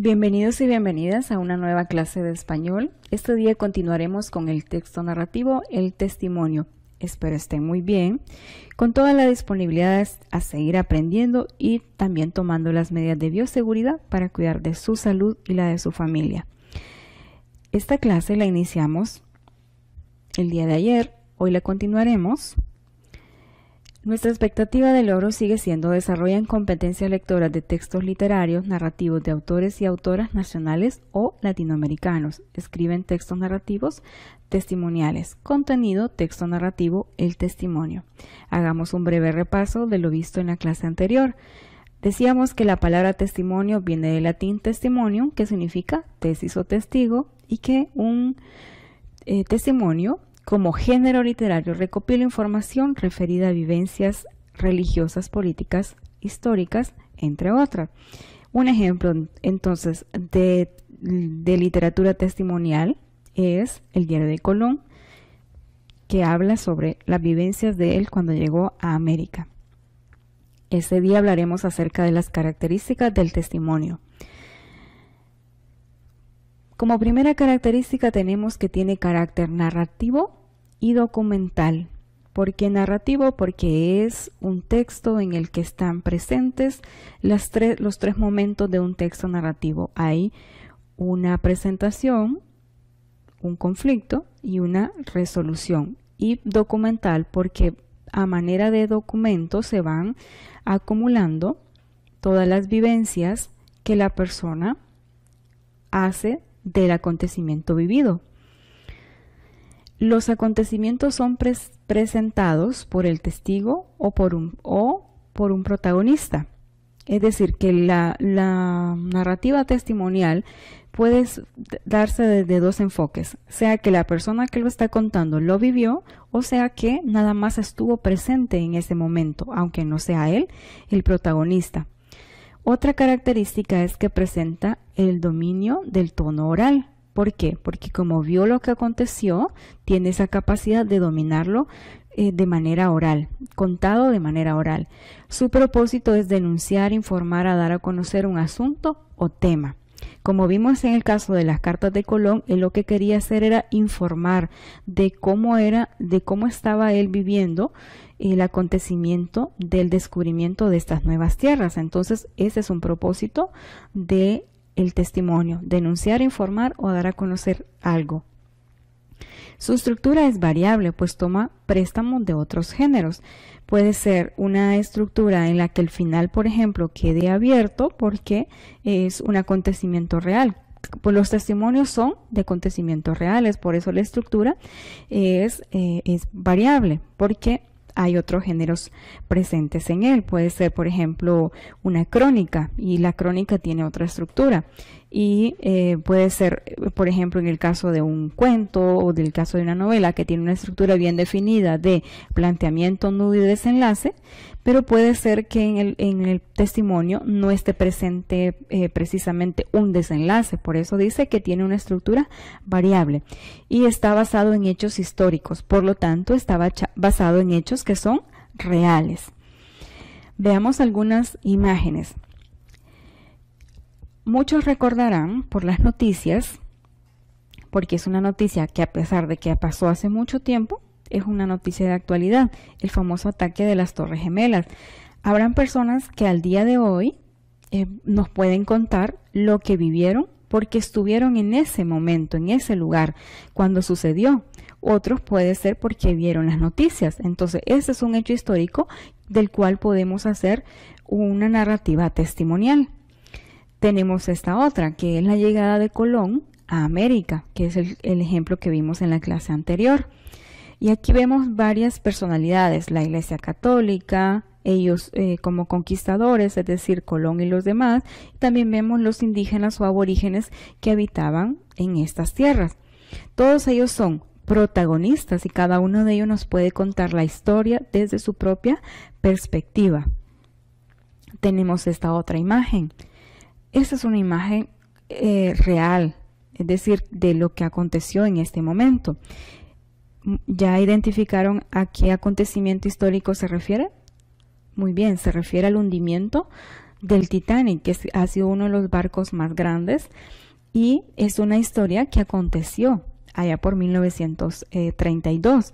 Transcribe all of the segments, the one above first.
Bienvenidos y bienvenidas a una nueva clase de español. Este día continuaremos con el texto narrativo, el testimonio. Espero estén muy bien, con toda la disponibilidad a seguir aprendiendo y también tomando las medidas de bioseguridad para cuidar de su salud y la de su familia. Esta clase la iniciamos el día de ayer, hoy la continuaremos nuestra expectativa de logro sigue siendo desarrollar competencias lectoras de textos literarios, narrativos de autores y autoras nacionales o latinoamericanos. Escriben textos narrativos testimoniales. Contenido, texto narrativo, el testimonio. Hagamos un breve repaso de lo visto en la clase anterior. Decíamos que la palabra testimonio viene del latín testimonium, que significa tesis o testigo, y que un eh, testimonio como género literario recopila información referida a vivencias religiosas, políticas, históricas, entre otras. Un ejemplo entonces de, de literatura testimonial es el diario de Colón, que habla sobre las vivencias de él cuando llegó a América. Ese día hablaremos acerca de las características del testimonio. Como primera característica tenemos que tiene carácter narrativo y documental. ¿Por qué narrativo? Porque es un texto en el que están presentes los tres momentos de un texto narrativo. Hay una presentación, un conflicto y una resolución. Y documental porque a manera de documento se van acumulando todas las vivencias que la persona hace del acontecimiento vivido. Los acontecimientos son presentados por el testigo o por un, o por un protagonista. Es decir, que la, la narrativa testimonial puede darse desde dos enfoques, sea que la persona que lo está contando lo vivió o sea que nada más estuvo presente en ese momento, aunque no sea él el protagonista. Otra característica es que presenta el dominio del tono oral. ¿Por qué? Porque como vio lo que aconteció, tiene esa capacidad de dominarlo eh, de manera oral, contado de manera oral. Su propósito es denunciar, informar, a dar a conocer un asunto o tema. Como vimos en el caso de las cartas de Colón, él lo que quería hacer era informar de cómo era, de cómo estaba él viviendo el acontecimiento del descubrimiento de estas nuevas tierras. Entonces, ese es un propósito de el testimonio, denunciar, informar o dar a conocer algo. Su estructura es variable, pues toma préstamos de otros géneros. Puede ser una estructura en la que el final, por ejemplo, quede abierto porque es un acontecimiento real. Pues los testimonios son de acontecimientos reales, por eso la estructura eh, es variable, porque hay otros géneros presentes en él. Puede ser, por ejemplo, una crónica y la crónica tiene otra estructura y eh, puede ser, por ejemplo, en el caso de un cuento o del caso de una novela que tiene una estructura bien definida de planteamiento, nudo y desenlace, pero puede ser que en el, testimonio no esté presente eh, precisamente un desenlace, por eso dice que tiene una estructura variable y está basado en hechos históricos, por lo tanto está basado en hechos que son reales. Veamos algunas imágenes. Muchos recordarán por las noticias, porque es una noticia que a pesar de que pasó hace mucho tiempo, es una noticia de actualidad, el famoso ataque de las Torres Gemelas. Habrán personas que al día de hoy eh, nos pueden contar lo que vivieron porque estuvieron en ese momento, en ese lugar, cuando sucedió. Otros puede ser porque vieron las noticias. Entonces, ese es un hecho histórico del cual podemos hacer una narrativa testimonial tenemos esta otra, que es la llegada de Colón a América, que es el, ejemplo que vimos en la clase anterior. Y aquí vemos varias personalidades, la Iglesia Católica, ellos eh, como conquistadores, es decir, Colón y los demás. También vemos los indígenas o aborígenes que habitaban en estas tierras. Todos ellos son protagonistas y cada uno de ellos nos puede contar la historia desde su propia perspectiva. Tenemos esta otra imagen esa es una imagen eh, real, es decir, de lo que aconteció en este momento. ¿Ya identificaron a qué acontecimiento histórico se refiere? Muy bien, se refiere al hundimiento del Titanic, que ha sido uno de los barcos más grandes y es una historia que aconteció allá por 1932.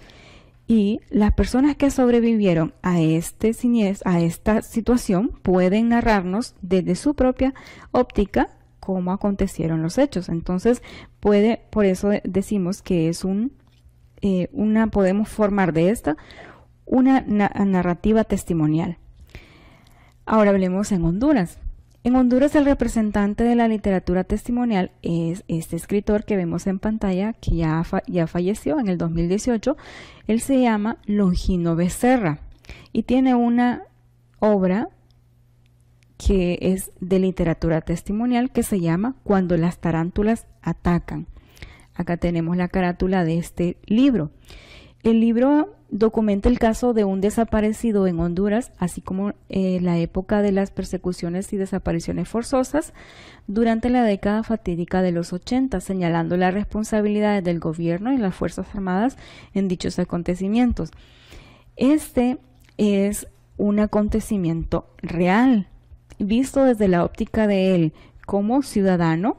Y las personas que sobrevivieron a, este a esta situación pueden narrarnos desde su propia óptica cómo acontecieron los hechos. Entonces, puede, por eso decimos que es un, eh, una, podemos formar de esta una narrativa testimonial. Ahora hablemos en Honduras. En Honduras el representante de la literatura testimonial es este escritor que vemos en pantalla que ya, ya falleció en el 2018. Él se llama Longino Becerra y tiene una obra que es de literatura testimonial que se llama Cuando las tarántulas atacan. Acá tenemos la carátula de este libro. El libro documenta el caso de un desaparecido en Honduras, así como eh, la época de las persecuciones y desapariciones forzosas durante la década fatídica de los 80, señalando las responsabilidades del gobierno y las Fuerzas Armadas en dichos acontecimientos. Este es un acontecimiento real, visto desde la óptica de él como ciudadano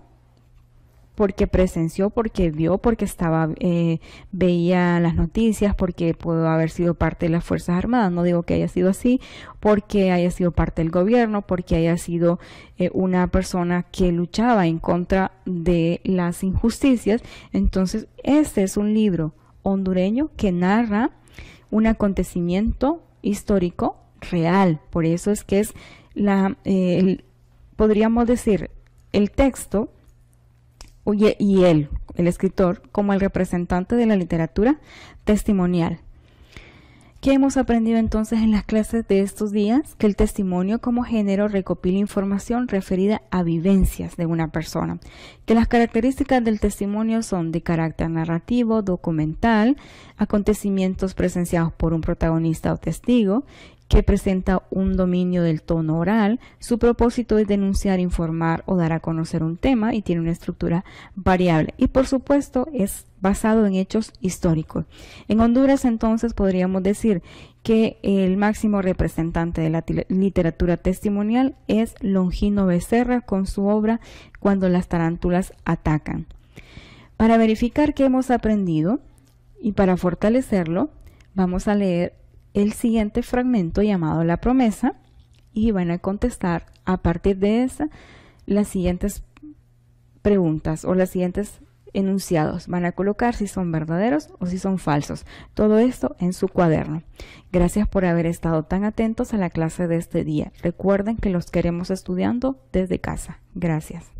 porque presenció, porque vio, porque estaba, eh, veía las noticias, porque pudo haber sido parte de las Fuerzas Armadas, no digo que haya sido así, porque haya sido parte del gobierno, porque haya sido eh, una persona que luchaba en contra de las injusticias. Entonces, este es un libro hondureño que narra un acontecimiento histórico real. Por eso es que es la, eh, podríamos decir, el texto y él, el escritor, como el representante de la literatura testimonial. ¿Qué hemos aprendido entonces en las clases de estos días? Que el testimonio como género recopila información referida a vivencias de una persona, que las características del testimonio son de carácter narrativo, documental, acontecimientos presenciados por un protagonista o testigo, que presenta un dominio del tono oral. Su propósito es denunciar, informar o dar a conocer un tema y tiene una estructura variable. Y por supuesto es basado en hechos históricos. En Honduras entonces podríamos decir que el máximo representante de la literatura testimonial es Longino Becerra con su obra Cuando las tarántulas atacan. Para verificar qué hemos aprendido y para fortalecerlo, vamos a leer el siguiente fragmento llamado la promesa y van a contestar a partir de esa las siguientes preguntas o las siguientes enunciados. Van a colocar si son verdaderos o si son falsos. Todo esto en su cuaderno. Gracias por haber estado tan atentos a la clase de este día. Recuerden que los queremos estudiando desde casa. Gracias.